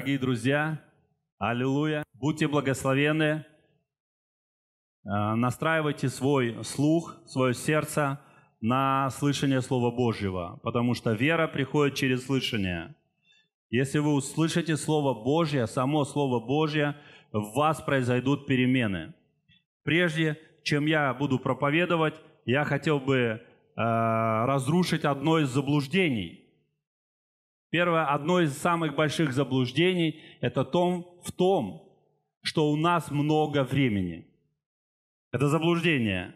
дорогие друзья. Аллилуйя. Будьте благословенны. Э, настраивайте свой слух, свое сердце на слышание Слова Божьего, потому что вера приходит через слышание. Если вы услышите Слово Божье, само Слово Божье, в вас произойдут перемены. Прежде чем я буду проповедовать, я хотел бы э, разрушить одно из заблуждений – Первое, одно из самых больших заблуждений – это том, в том, что у нас много времени. Это заблуждение.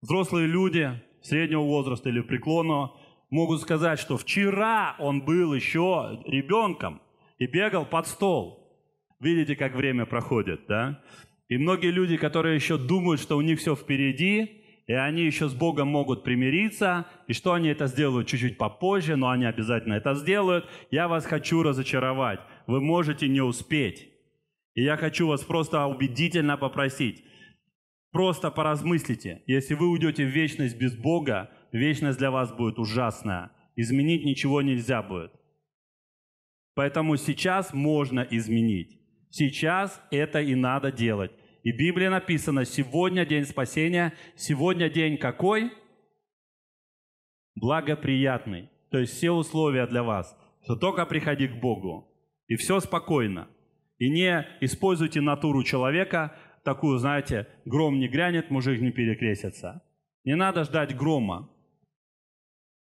Взрослые люди среднего возраста или преклонного могут сказать, что вчера он был еще ребенком и бегал под стол. Видите, как время проходит, да? И многие люди, которые еще думают, что у них все впереди, и они еще с Богом могут примириться, и что они это сделают чуть-чуть попозже, но они обязательно это сделают. Я вас хочу разочаровать, вы можете не успеть. И я хочу вас просто убедительно попросить, просто поразмыслите, если вы уйдете в вечность без Бога, вечность для вас будет ужасная, изменить ничего нельзя будет. Поэтому сейчас можно изменить. Сейчас это и надо делать. И в Библии написано, сегодня день спасения, сегодня день какой? Благоприятный. То есть все условия для вас, что только приходи к Богу, и все спокойно. И не используйте натуру человека, такую, знаете, гром не грянет, мужик не перекрестится. Не надо ждать грома.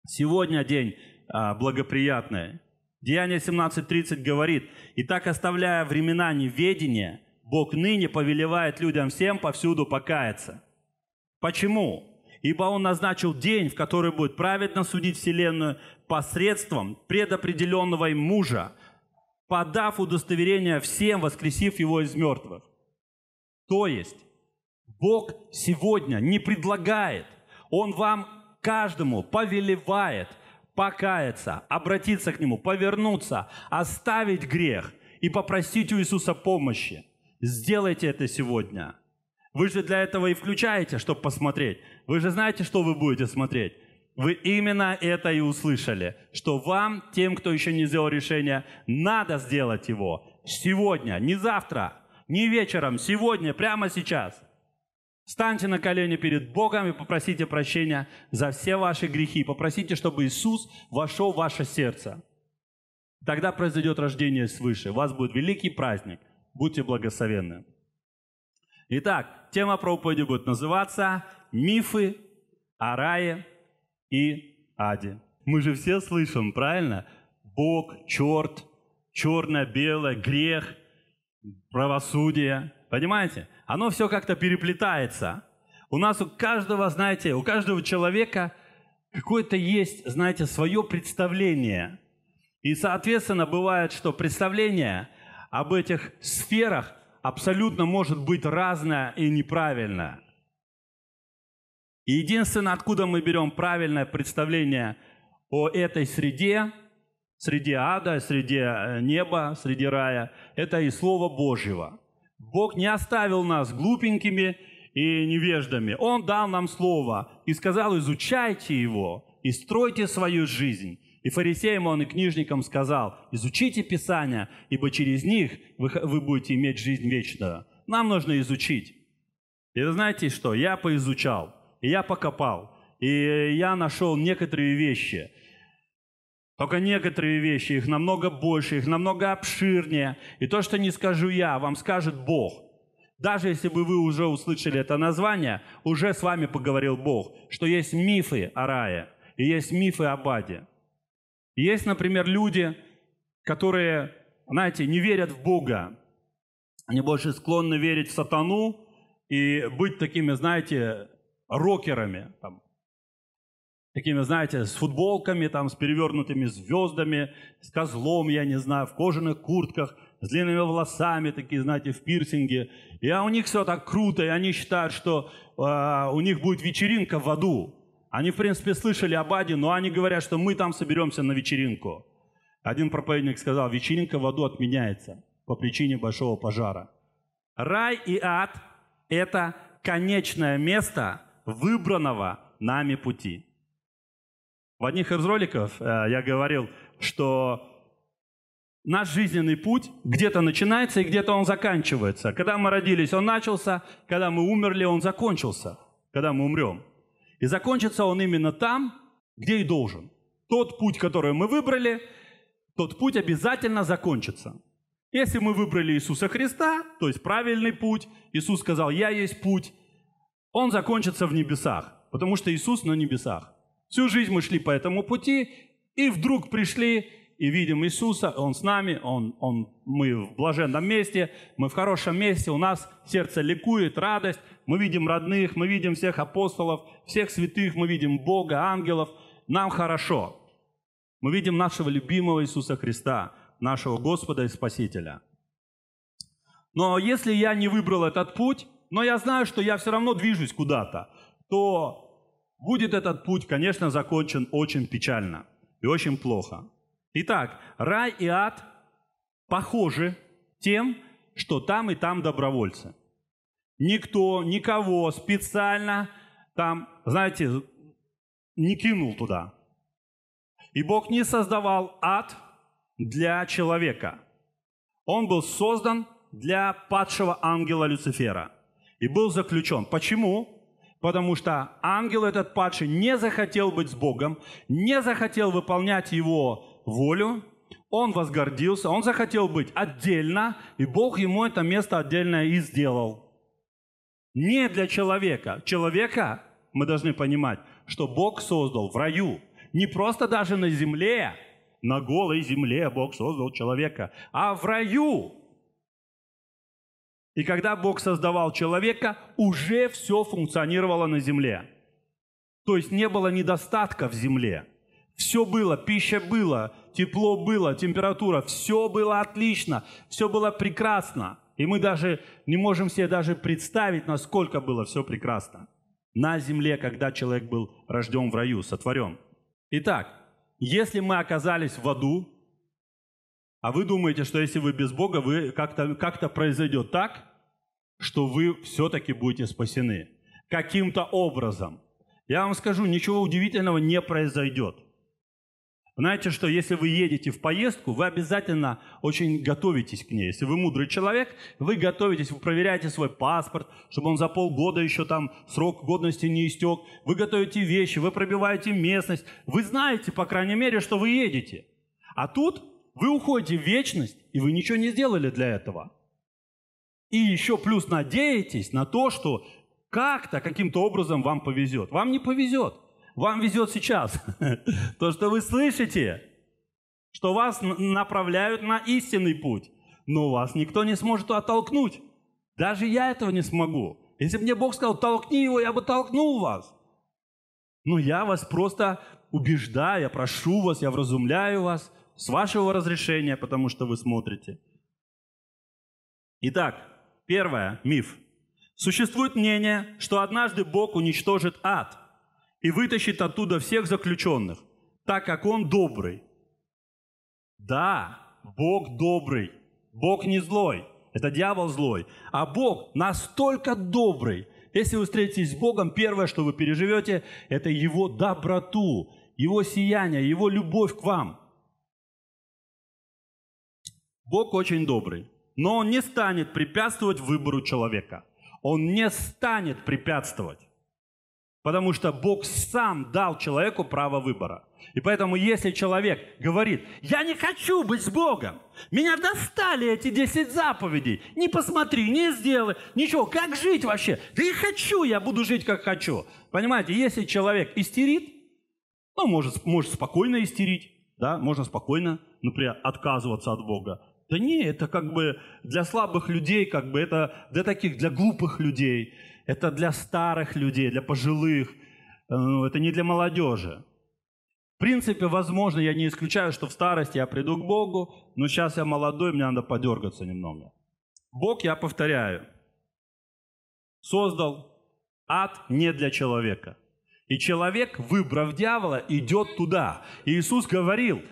Сегодня день а, благоприятный. Деяние 17.30 говорит, «И так, оставляя времена неведения, Бог ныне повелевает людям всем повсюду покаяться. Почему? Ибо Он назначил день, в который будет праведно судить Вселенную посредством предопределенного им мужа, подав удостоверение всем, воскресив его из мертвых. То есть, Бог сегодня не предлагает, Он вам каждому повелевает покаяться, обратиться к Нему, повернуться, оставить грех и попросить у Иисуса помощи – Сделайте это сегодня. Вы же для этого и включаете, чтобы посмотреть. Вы же знаете, что вы будете смотреть. Вы именно это и услышали, что вам, тем, кто еще не сделал решение, надо сделать его сегодня, не завтра, не вечером, сегодня, прямо сейчас. Станьте на колени перед Богом и попросите прощения за все ваши грехи. Попросите, чтобы Иисус вошел в ваше сердце. Тогда произойдет рождение свыше. У вас будет великий праздник. Будьте благословенны. Итак, тема проповеди будет называться «Мифы о рае и аде». Мы же все слышим, правильно? Бог, черт, черно-белое, грех, правосудие. Понимаете? Оно все как-то переплетается. У нас у каждого, знаете, у каждого человека какое-то есть, знаете, свое представление. И, соответственно, бывает, что представление – об этих сферах абсолютно может быть разное и неправильное. И единственное, откуда мы берем правильное представление о этой среде, среде ада, среде э, неба, среде рая, это и Слово Божьего. Бог не оставил нас глупенькими и невеждами. Он дал нам Слово и сказал, изучайте его и стройте свою жизнь. И фарисеям он и книжникам сказал, изучите Писание, ибо через них вы, вы будете иметь жизнь вечную. Нам нужно изучить. И вы знаете что? Я поизучал, и я покопал, и я нашел некоторые вещи. Только некоторые вещи, их намного больше, их намного обширнее. И то, что не скажу я, вам скажет Бог. Даже если бы вы уже услышали это название, уже с вами поговорил Бог, что есть мифы о рае и есть мифы об аде. Есть, например, люди, которые, знаете, не верят в Бога. Они больше склонны верить в сатану и быть такими, знаете, рокерами, там, такими, знаете, с футболками, там, с перевернутыми звездами, с козлом, я не знаю, в кожаных куртках, с длинными волосами, такие, знаете, в пирсинге. И а у них все так круто, и они считают, что э, у них будет вечеринка в аду. Они, в принципе, слышали об аде, но они говорят, что мы там соберемся на вечеринку. Один проповедник сказал, вечеринка в аду отменяется по причине большого пожара. Рай и ад – это конечное место выбранного нами пути. В одних из роликов э, я говорил, что Наш жизненный путь где-то начинается и где-то он заканчивается. Когда мы родились, он начался, когда мы умерли, он закончился, когда мы умрем. И закончится он именно там, где и должен. Тот путь, который мы выбрали, тот путь обязательно закончится. Если мы выбрали Иисуса Христа, то есть правильный путь, Иисус сказал, я есть путь, он закончится в небесах, потому что Иисус на небесах. Всю жизнь мы шли по этому пути, и вдруг пришли и видим Иисуса, Он с нами, он, он, мы в блаженном месте, мы в хорошем месте, у нас сердце ликует, радость, мы видим родных, мы видим всех апостолов, всех святых, мы видим Бога, ангелов. Нам хорошо. Мы видим нашего любимого Иисуса Христа, нашего Господа и Спасителя. Но если я не выбрал этот путь, но я знаю, что я все равно движусь куда-то, то будет этот путь, конечно, закончен очень печально и очень плохо. Итак, рай и ад похожи тем, что там и там добровольцы. Никто, никого специально там, знаете, не кинул туда. И Бог не создавал ад для человека. Он был создан для падшего ангела Люцифера и был заключен. Почему? Потому что ангел этот падший не захотел быть с Богом, не захотел выполнять его волю, он возгордился, он захотел быть отдельно, и Бог ему это место отдельное и сделал. Не для человека. Человека, мы должны понимать, что Бог создал в раю. Не просто даже на земле, на голой земле Бог создал человека, а в раю. И когда Бог создавал человека, уже все функционировало на земле. То есть не было недостатка в земле. Все было, пища была, тепло было, температура, все было отлично, все было прекрасно. И мы даже не можем себе даже представить, насколько было все прекрасно на земле, когда человек был рожден в раю, сотворен. Итак, если мы оказались в аду, а вы думаете, что если вы без Бога, вы как-то как произойдет так, что вы все-таки будете спасены каким-то образом. Я вам скажу, ничего удивительного не произойдет – знаете, что если вы едете в поездку, вы обязательно очень готовитесь к ней. Если вы мудрый человек, вы готовитесь, вы проверяете свой паспорт, чтобы он за полгода еще там срок годности не истек. Вы готовите вещи, вы пробиваете местность. Вы знаете, по крайней мере, что вы едете. А тут вы уходите в вечность, и вы ничего не сделали для этого. И еще плюс надеетесь на то, что как-то, каким-то образом вам повезет. Вам не повезет. Вам везет сейчас. То, что вы слышите, что вас направляют на истинный путь, но вас никто не сможет оттолкнуть. Даже я этого не смогу. Если бы мне Бог сказал, толкни его, я бы толкнул вас. Но я вас просто убеждаю, я прошу вас, я вразумляю вас с вашего разрешения, потому что вы смотрите. Итак, первое, миф. Существует мнение, что однажды Бог уничтожит ад – и вытащит оттуда всех заключенных, так как Он добрый. Да, Бог добрый, Бог не злой, это дьявол злой, а Бог настолько добрый. Если вы встретитесь с Богом, первое, что вы переживете, это Его доброту, Его сияние, Его любовь к вам. Бог очень добрый, но Он не станет препятствовать выбору человека. Он не станет препятствовать. Потому что Бог сам дал человеку право выбора. И поэтому, если человек говорит, я не хочу быть с Богом, меня достали эти 10 заповедей, не посмотри, не сделай, ничего, как жить вообще? Да и хочу, я буду жить, как хочу. Понимаете, если человек истерит, ну, может, может спокойно истерить, да, можно спокойно, например, отказываться от Бога. Да не, это как бы для слабых людей, как бы это для таких, для глупых людей, это для старых людей, для пожилых, э, ну, это не для молодежи. В принципе, возможно, я не исключаю, что в старости я приду к Богу, но сейчас я молодой, мне надо подергаться немного. Бог, я повторяю, создал ад не для человека. И человек, выбрав дьявола, идет туда. И Иисус говорил –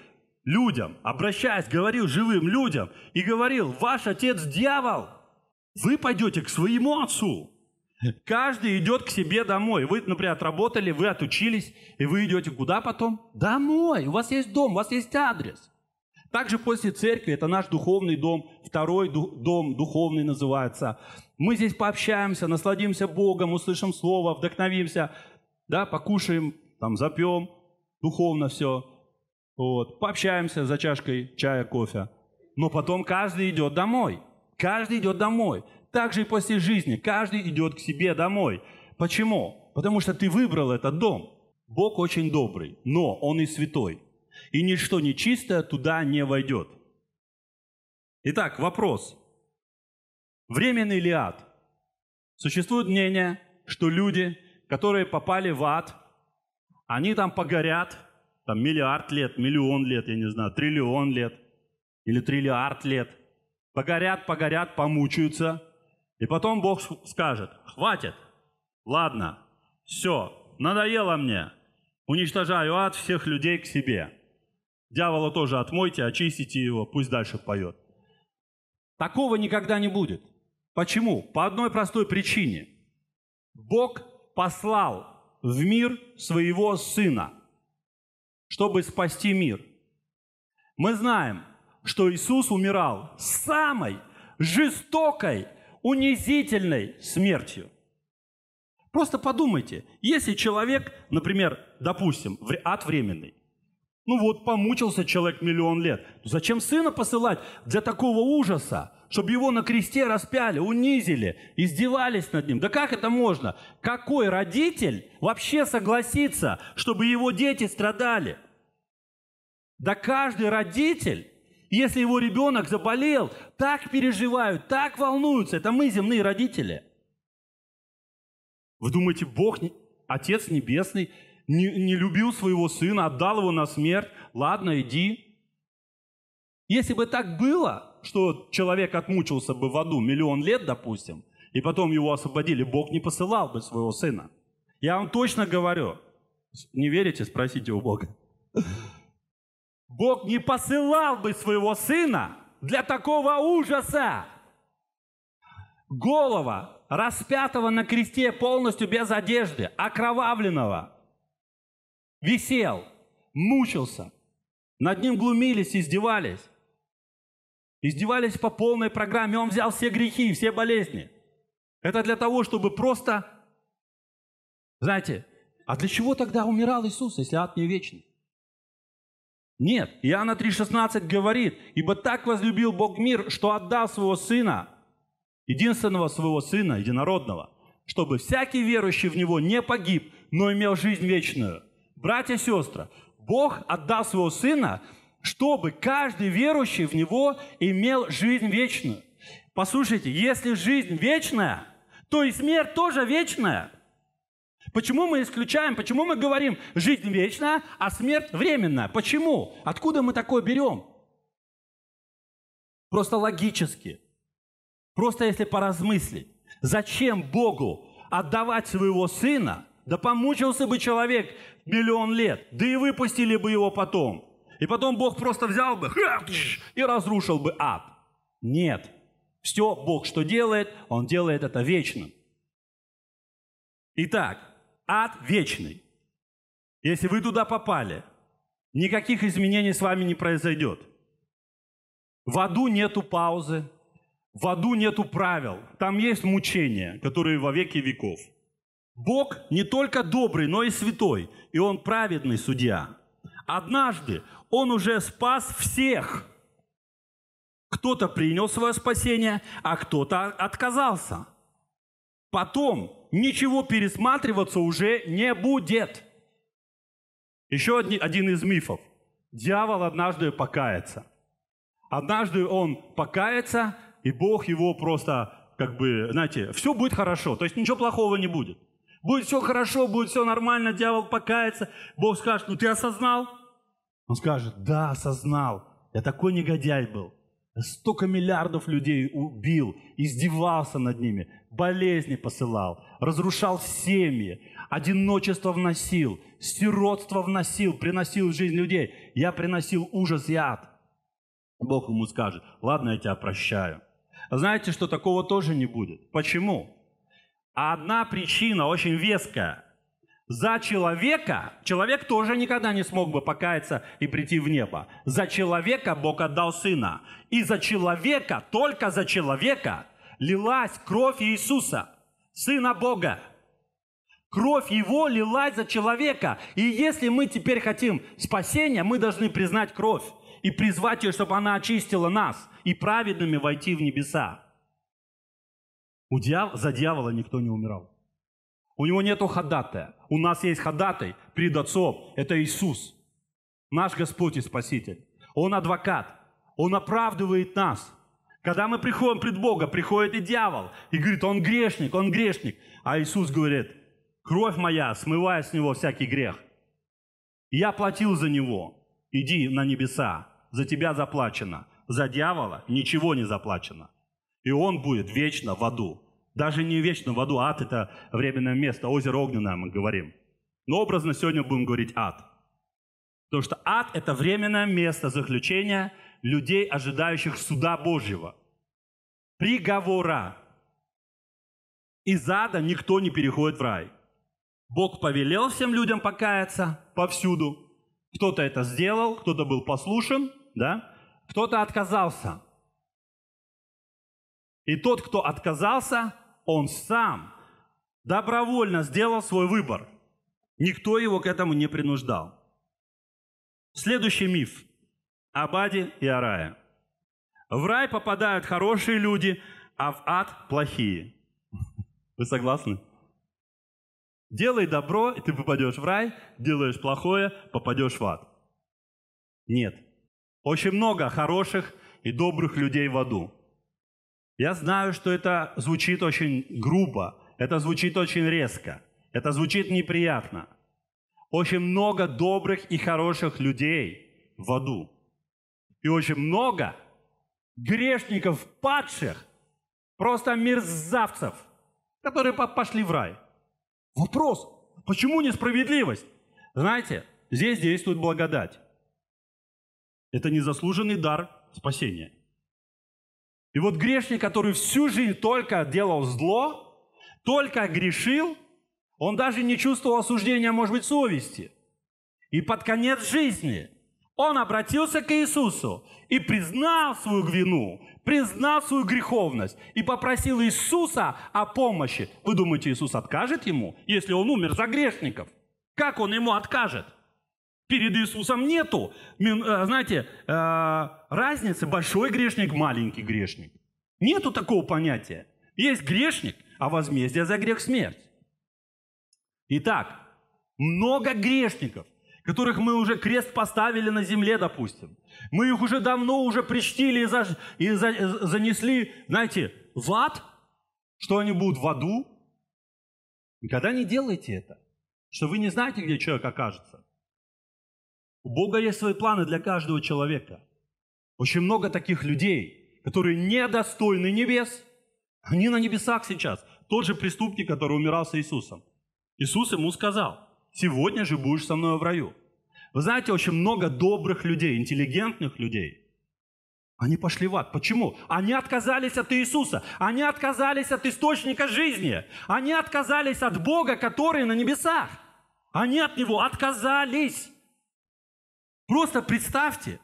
людям, обращаясь, говорил живым людям и говорил, ваш отец дьявол, вы пойдете к своему отцу. Каждый идет к себе домой. Вы, например, отработали, вы отучились, и вы идете куда потом? Домой. У вас есть дом, у вас есть адрес. Также после церкви, это наш духовный дом, второй дом духовный называется. Мы здесь пообщаемся, насладимся Богом, услышим Слово, вдохновимся, да, покушаем, там, запьем, духовно все вот, пообщаемся за чашкой чая, кофе. Но потом каждый идет домой. Каждый идет домой. Так же и после жизни. Каждый идет к себе домой. Почему? Потому что ты выбрал этот дом. Бог очень добрый, но Он и святой. И ничто нечистое туда не войдет. Итак, вопрос. Временный ли ад? Существует мнение, что люди, которые попали в ад, они там погорят – там миллиард лет, миллион лет, я не знаю, триллион лет или триллиард лет. Погорят, погорят, помучаются. И потом Бог скажет, хватит, ладно, все, надоело мне, уничтожаю ад всех людей к себе. Дьявола тоже отмойте, очистите его, пусть дальше поет. Такого никогда не будет. Почему? По одной простой причине. Бог послал в мир своего Сына – чтобы спасти мир. Мы знаем, что Иисус умирал самой жестокой, унизительной смертью. Просто подумайте, если человек, например, допустим, ад временный, ну вот, помучился человек миллион лет. Зачем сына посылать для такого ужаса? Чтобы его на кресте распяли, унизили, издевались над ним. Да как это можно? Какой родитель вообще согласится, чтобы его дети страдали? Да каждый родитель, если его ребенок заболел, так переживают, так волнуются. Это мы, земные родители. Вы думаете, Бог, Отец Небесный, не, не любил своего сына, отдал его на смерть, ладно, иди. Если бы так было, что человек отмучился бы в аду миллион лет, допустим, и потом его освободили, Бог не посылал бы своего сына. Я вам точно говорю, не верите, спросите у Бога. Бог не посылал бы своего сына для такого ужаса. Голова, распятого на кресте полностью без одежды, окровавленного – висел, мучился. Над ним глумились, издевались. Издевались по полной программе. Он взял все грехи, все болезни. Это для того, чтобы просто... Знаете, а для чего тогда умирал Иисус, если ад не вечный? Нет, Иоанна 3,16 говорит, «Ибо так возлюбил Бог мир, что отдал своего Сына, единственного своего Сына, единородного, чтобы всякий верующий в Него не погиб, но имел жизнь вечную». Братья и сестры, Бог отдал своего Сына, чтобы каждый верующий в Него имел жизнь вечную. Послушайте, если жизнь вечная, то и смерть тоже вечная. Почему мы исключаем, почему мы говорим «жизнь вечная», а смерть временная? Почему? Откуда мы такое берем? Просто логически. Просто если поразмыслить. Зачем Богу отдавать своего сына? Да помучился бы человек миллион лет. Да и выпустили бы его потом. И потом Бог просто взял бы и разрушил бы ад. Нет. Все Бог что делает, Он делает это вечно. Итак, ад вечный. Если вы туда попали, никаких изменений с вами не произойдет. В аду нету паузы, в аду нету правил, там есть мучения, которые во веки веков – Бог не только добрый, но и святой, и Он праведный судья. Однажды Он уже спас всех. Кто-то принял свое спасение, а кто-то отказался. Потом ничего пересматриваться уже не будет. Еще одни, один из мифов. Дьявол однажды покается. Однажды он покается, и Бог его просто, как бы, знаете, все будет хорошо, то есть ничего плохого не будет. Будет все хорошо, будет все нормально, дьявол покается. Бог скажет, ну ты осознал? Он скажет, да, осознал. Я такой негодяй был. Столько миллиардов людей убил, издевался над ними, болезни посылал, разрушал семьи, одиночество вносил, сиротство вносил, приносил в жизнь людей. Я приносил ужас и ад. Бог ему скажет, ладно, я тебя прощаю. Знаете, что такого тоже не будет. Почему? А одна причина очень веская. За человека, человек тоже никогда не смог бы покаяться и прийти в небо. За человека Бог отдал Сына. И за человека, только за человека, лилась кровь Иисуса, Сына Бога. Кровь Его лилась за человека. И если мы теперь хотим спасения, мы должны признать кровь и призвать ее, чтобы она очистила нас и праведными войти в небеса. У дьяв... За дьявола никто не умирал. У него нету ходатая. У нас есть ходатай перед Отцом. Это Иисус. Наш Господь и Спаситель. Он адвокат. Он оправдывает нас. Когда мы приходим пред Бога, приходит и дьявол. И говорит, он грешник, он грешник. А Иисус говорит, кровь моя, смывая с него всякий грех. Я платил за него. Иди на небеса. За тебя заплачено. За дьявола ничего не заплачено. И он будет вечно в аду. Даже не вечно в аду, а ад – это временное место, озеро огненное мы говорим. Но образно сегодня будем говорить ад. Потому что ад – это временное место заключения людей, ожидающих суда Божьего. Приговора. Из ада никто не переходит в рай. Бог повелел всем людям покаяться повсюду. Кто-то это сделал, кто-то был послушен, да? кто-то отказался – и тот, кто отказался, он сам добровольно сделал свой выбор. Никто его к этому не принуждал. Следующий миф об аде и о рае. В рай попадают хорошие люди, а в ад – плохие. Вы согласны? Делай добро, и ты попадешь в рай, делаешь плохое, попадешь в ад. Нет. Очень много хороших и добрых людей в аду. Я знаю, что это звучит очень грубо, это звучит очень резко, это звучит неприятно. Очень много добрых и хороших людей в аду. И очень много грешников, падших, просто мерзавцев, которые пошли в рай. Вопрос, почему несправедливость? Знаете, здесь действует благодать. Это незаслуженный дар спасения. И вот грешник, который всю жизнь только делал зло, только грешил, он даже не чувствовал осуждения, может быть, совести. И под конец жизни он обратился к Иисусу и признал свою вину, признал свою греховность и попросил Иисуса о помощи. Вы думаете, Иисус откажет ему, если он умер за грешников? Как он ему откажет? перед Иисусом нету, э, знаете, э, разницы большой грешник, маленький грешник. Нету такого понятия. Есть грешник, а возмездие за грех смерть. Итак, много грешников, которых мы уже крест поставили на земле, допустим. Мы их уже давно уже причтили и, заж... и за... занесли, знаете, в ад, что они будут в аду. Никогда не делайте это, что вы не знаете, где человек окажется. У Бога есть свои планы для каждого человека. Очень много таких людей, которые недостойны небес. Они на небесах сейчас. Тот же преступник, который умирал с Иисусом. Иисус ему сказал, сегодня же будешь со мной в раю. Вы знаете, очень много добрых людей, интеллигентных людей. Они пошли в ад. Почему? Они отказались от Иисуса. Они отказались от источника жизни. Они отказались от Бога, который на небесах. Они от Него отказались. Просто представьте,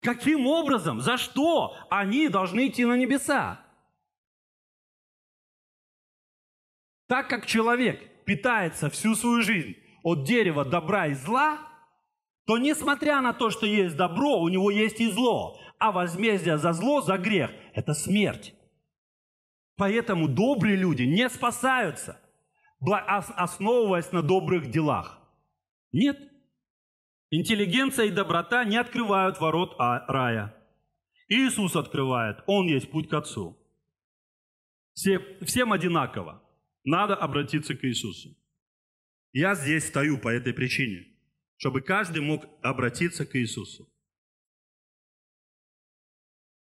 каким образом, за что они должны идти на небеса. Так как человек питается всю свою жизнь от дерева добра и зла, то несмотря на то, что есть добро, у него есть и зло. А возмездие за зло, за грех – это смерть. Поэтому добрые люди не спасаются, основываясь на добрых делах. Нет – Интеллигенция и доброта не открывают ворот а, рая. Иисус открывает, Он есть путь к Отцу. Все, всем одинаково. Надо обратиться к Иисусу. Я здесь стою по этой причине, чтобы каждый мог обратиться к Иисусу.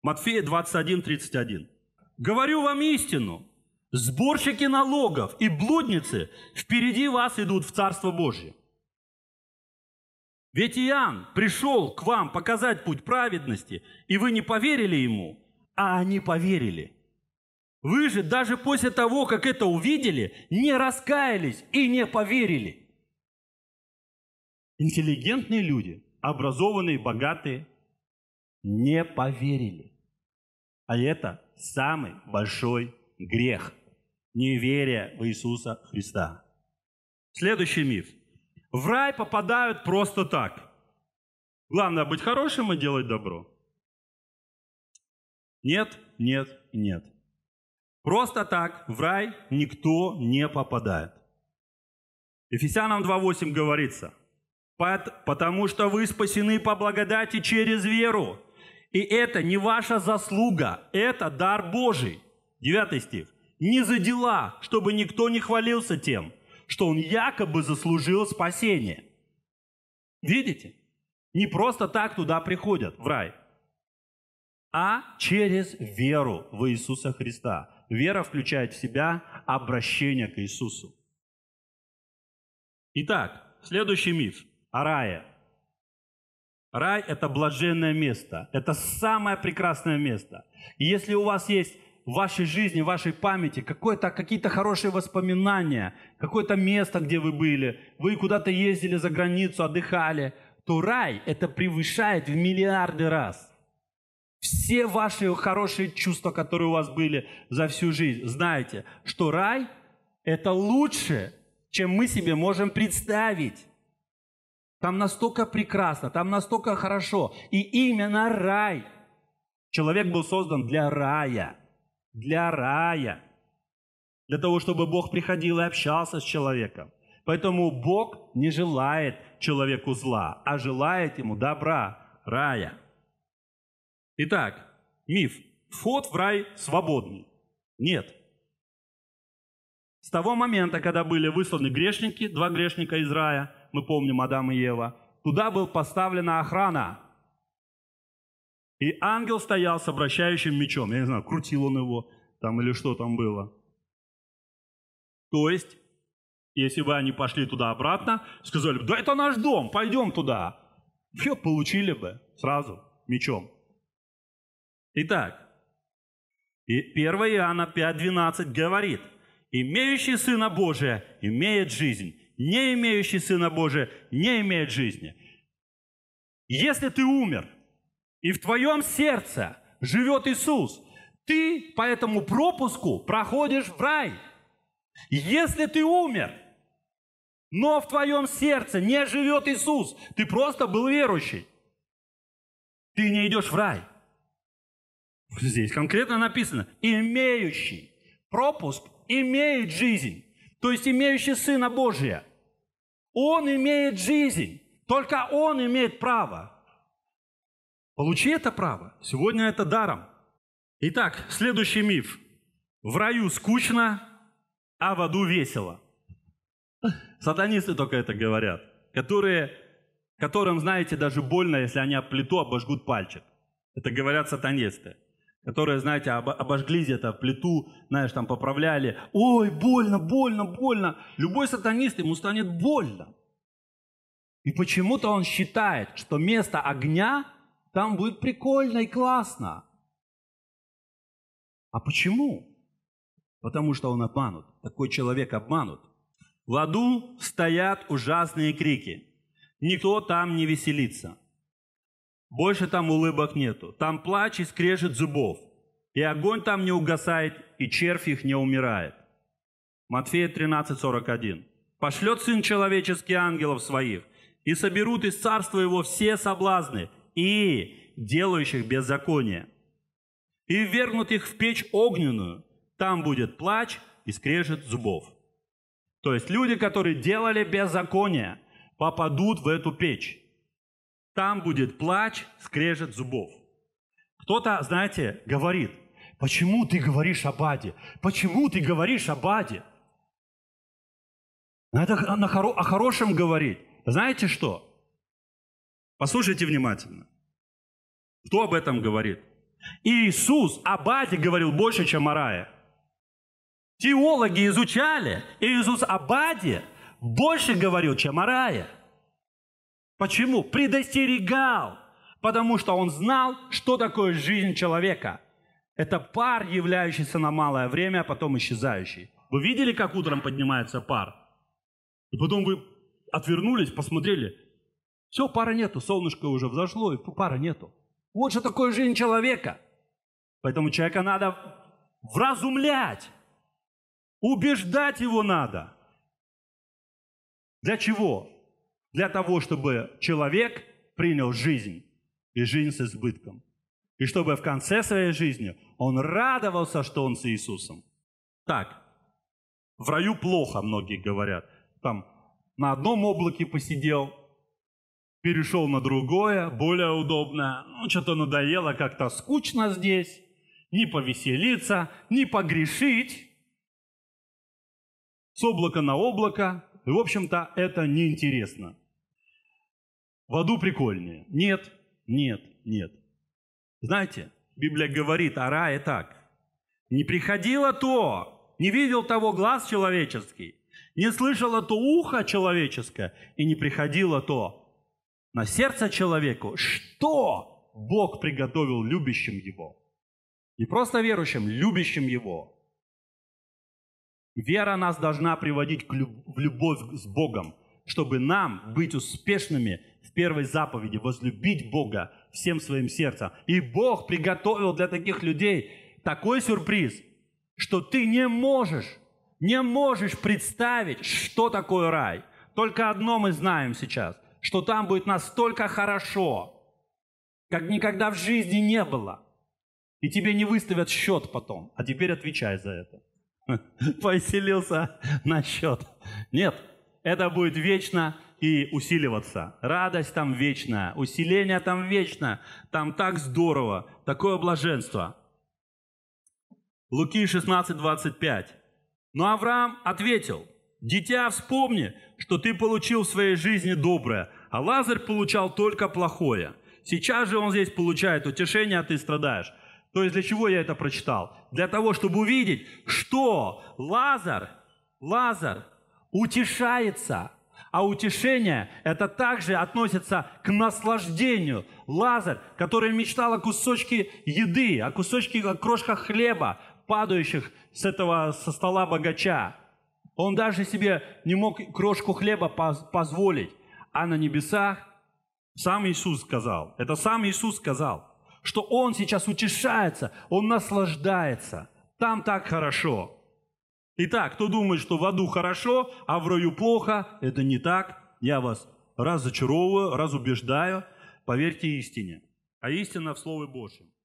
Матфея 21, 31. «Говорю вам истину, сборщики налогов и блудницы впереди вас идут в Царство Божье. Ведь Иоанн пришел к вам показать путь праведности, и вы не поверили ему, а они поверили. Вы же даже после того, как это увидели, не раскаялись и не поверили. Интеллигентные люди, образованные, богатые, не поверили. А это самый большой грех – неверие в Иисуса Христа. Следующий миф – в рай попадают просто так. Главное быть хорошим и делать добро. Нет, нет, нет. Просто так в рай никто не попадает. Ефесянам 2.8 говорится, «Потому что вы спасены по благодати через веру, и это не ваша заслуга, это дар Божий». 9 стих. «Не за дела, чтобы никто не хвалился тем, что он якобы заслужил спасение. Видите? Не просто так туда приходят, в рай, а через веру в Иисуса Христа. Вера включает в себя обращение к Иисусу. Итак, следующий миф о рае. Рай – это блаженное место, это самое прекрасное место. И если у вас есть в вашей жизни, в вашей памяти, какое-то, какие-то хорошие воспоминания, какое-то место, где вы были, вы куда-то ездили за границу, отдыхали, то рай это превышает в миллиарды раз. Все ваши хорошие чувства, которые у вас были за всю жизнь, знаете, что рай – это лучше, чем мы себе можем представить. Там настолько прекрасно, там настолько хорошо. И именно рай. Человек был создан для рая – для рая, для того, чтобы Бог приходил и общался с человеком. Поэтому Бог не желает человеку зла, а желает ему добра, рая. Итак, миф. Вход в рай свободный. Нет. С того момента, когда были высланы грешники, два грешника из рая, мы помним Адам и Ева, туда была поставлена охрана – и ангел стоял с обращающим мечом. Я не знаю, крутил он его там или что там было. То есть, если бы они пошли туда-обратно, сказали бы, да это наш дом, пойдем туда. Все получили бы сразу мечом. Итак, и 1 Иоанна 5.12 говорит, «Имеющий Сына Божия имеет жизнь, не имеющий Сына Божия не имеет жизни». Если ты умер – и в твоем сердце живет Иисус, ты по этому пропуску проходишь в рай. Если ты умер, но в твоем сердце не живет Иисус, ты просто был верующий, ты не идешь в рай. Здесь конкретно написано, имеющий пропуск имеет жизнь, то есть имеющий Сына Божия. Он имеет жизнь, только Он имеет право Получи это право. Сегодня это даром. Итак, следующий миф. В раю скучно, а в аду весело. Сатанисты только это говорят, которые, которым, знаете, даже больно, если они об плиту обожгут пальчик. Это говорят сатанисты, которые, знаете, обожгли где-то плиту, знаешь, там поправляли. Ой, больно, больно, больно. Любой сатанист, ему станет больно. И почему-то он считает, что место огня там будет прикольно и классно. А почему? Потому что он обманут. Такой человек обманут. В аду стоят ужасные крики. Никто там не веселится. Больше там улыбок нету. Там плач и скрежет зубов. И огонь там не угасает, и червь их не умирает. Матфея 13:41. Пошлет Сын Человеческий ангелов своих, и соберут из царства его все соблазны, и делающих беззаконие, и вернут их в печь огненную, там будет плач и скрежет зубов. То есть люди, которые делали беззаконие, попадут в эту печь. Там будет плач, скрежет зубов. Кто-то, знаете, говорит, почему ты говоришь о Баде? Почему ты говоришь о Баде? Надо о хорошем говорить. Знаете что? Послушайте внимательно. Кто об этом говорит? Иисус об аде говорил больше, чем о рае. Теологи изучали, и Иисус об аде больше говорил, чем о рае. Почему? Предостерегал, потому что он знал, что такое жизнь человека. Это пар, являющийся на малое время, а потом исчезающий. Вы видели, как утром поднимается пар? И потом вы отвернулись, посмотрели, все, пара нету, солнышко уже взошло, и пара нету. Вот что такое жизнь человека. Поэтому человека надо вразумлять, убеждать его надо. Для чего? Для того, чтобы человек принял жизнь и жизнь с избытком. И чтобы в конце своей жизни он радовался, что он с Иисусом. Так, в раю плохо, многие говорят. Там на одном облаке посидел, перешел на другое, более удобное. Ну, что-то надоело, как-то скучно здесь. Не повеселиться, не погрешить. С облака на облако. И, в общем-то, это неинтересно. В аду прикольнее. Нет, нет, нет. Знаете, Библия говорит о рае так. Не приходило то, не видел того глаз человеческий, не слышало то ухо человеческое, и не приходило то на сердце человеку, что Бог приготовил любящим его. Не просто верующим, любящим его. Вера нас должна приводить в любовь с Богом, чтобы нам быть успешными в первой заповеди, возлюбить Бога всем своим сердцем. И Бог приготовил для таких людей такой сюрприз, что ты не можешь, не можешь представить, что такое рай. Только одно мы знаем сейчас – что там будет настолько хорошо, как никогда в жизни не было. И тебе не выставят счет потом. А теперь отвечай за это. Поселился на счет. Нет, это будет вечно и усиливаться. Радость там вечная, усиление там вечно. Там так здорово, такое блаженство. Луки 16, 25. Но Авраам ответил – Дитя, вспомни, что ты получил в своей жизни доброе, а Лазарь получал только плохое. Сейчас же он здесь получает утешение, а ты страдаешь. То есть для чего я это прочитал? Для того, чтобы увидеть, что Лазарь, Лазарь утешается. А утешение – это также относится к наслаждению. Лазарь, который мечтал о кусочке еды, о кусочке, о крошках хлеба, падающих с этого, со стола богача – он даже себе не мог крошку хлеба позволить. А на небесах сам Иисус сказал, это сам Иисус сказал, что Он сейчас утешается, Он наслаждается. Там так хорошо. Итак, кто думает, что в аду хорошо, а в раю плохо, это не так. Я вас разочаровываю, разубеждаю. Поверьте истине. А истина в Слове Божьем.